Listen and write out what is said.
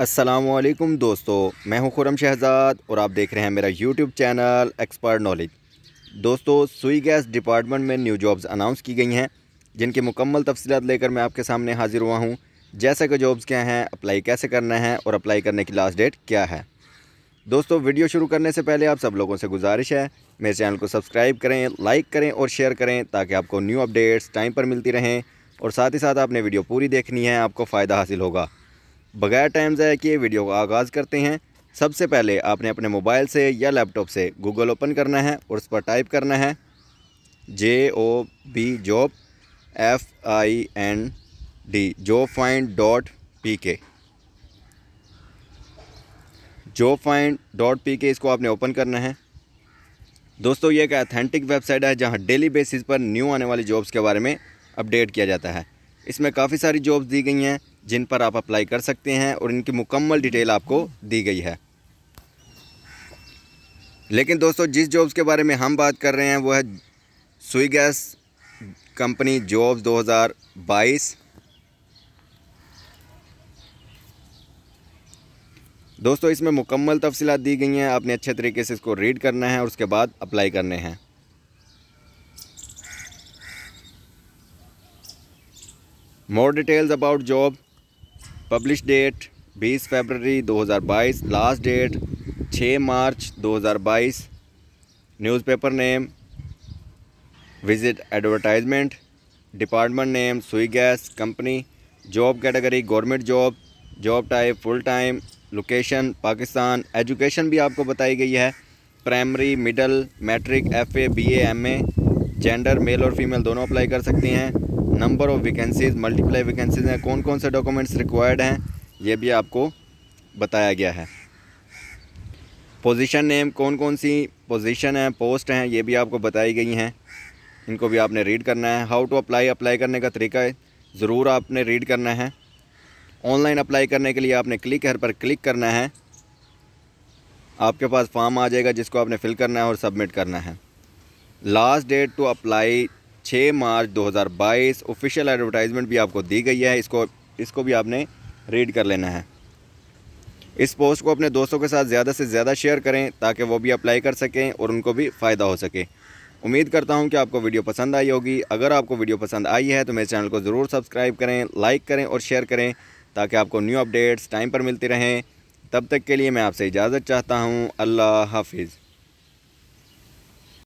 असलम दोस्तों मैं हूं खुरम शहजाद और आप देख रहे हैं मेरा यूट्यूब चैनल एक्सपर्ट नॉलेज दोस्तों सुई गैस डिपार्टमेंट में न्यू जॉब्स अनाउंस की गई हैं जिनकी मुकम्मल तफसीत लेकर मैं आपके सामने हाज़िर हुआ हूं जैसा कि जॉब्स क्या हैं अप्लाई कैसे करना है और अप्लाई करने की लास्ट डेट क्या है दोस्तों वीडियो शुरू करने से पहले आप सब लोगों से गुजारिश है मेरे चैनल को सब्सक्राइब करें लाइक करें और शेयर करें ताकि आपको न्यू अपडेट्स टाइम पर मिलती रहें और साथ ही साथ आपने वीडियो पूरी देखनी है आपको फ़ायदा हासिल होगा बगैर टाइम ज़ाया किए वीडियो का आगाज़ करते हैं सबसे पहले आपने अपने मोबाइल से या लैपटॉप से गूगल ओपन करना है और उस पर टाइप करना है J O B job F I N D job find dot P K job find dot P K इसको आपने ओपन करना है दोस्तों ये एक अथेंटिक वेबसाइट है जहाँ डेली बेसिस पर न्यू आने वाली जॉब्स के बारे में अपडेट किया जाता है इसमें काफ़ी सारी जॉब्स दी गई हैं जिन पर आप अप्लाई कर सकते हैं और इनकी मुकम्मल डिटेल आपको दी गई है लेकिन दोस्तों जिस जॉब्स के बारे में हम बात कर रहे हैं वो है सुई गैस कंपनी जॉब्स 2022 दोस्तों इसमें मुकम्मल तफसीत दी गई हैं आपने अच्छे तरीके से इसको रीड करना है और उसके बाद अप्लाई करने हैं more details about job publish date 20 February 2022 last date 6 March 2022 newspaper name visit advertisement department name Sui gas company job category government job job type full time location Pakistan education भी आपको बताई गई है primary middle matric F A B M A gender male और female दोनों apply कर सकती हैं number of vacancies multiply vacancies हैं कौन कौन से डॉक्यूमेंट्स रिक्वायर्ड हैं ये भी आपको बताया गया है पोजीशन नेम कौन कौन सी पोजीशन है पोस्ट हैं ये भी आपको बताई गई हैं इनको भी आपने रीड करना है हाउ टू अप्लाई अप्लाई करने का तरीका ज़रूर आपने रीड करना है ऑनलाइन अप्लाई करने के लिए आपने क्लिक हर पर क्लिक करना है आपके पास फॉर्म आ जाएगा जिसको आपने फिल करना है और सबमिट करना है last date to apply 6 March 2022 official advertisement भी आपको दी गई है इसको इसको भी आपने रीड कर लेना है इस पोस्ट को अपने दोस्तों के साथ ज़्यादा से ज़्यादा शेयर करें ताकि वो भी अप्लाई कर सकें और उनको भी फ़ायदा हो सके उम्मीद करता हूं कि आपको वीडियो पसंद आई होगी अगर आपको वीडियो पसंद आई है तो मेरे चैनल को ज़रूर सब्सक्राइब करें लाइक करें और शेयर करें ताकि आपको न्यू अपडेट्स टाइम पर मिलती रहें तब तक के लिए मैं आपसे इजाज़त चाहता हूँ अल्लाह हाफिज़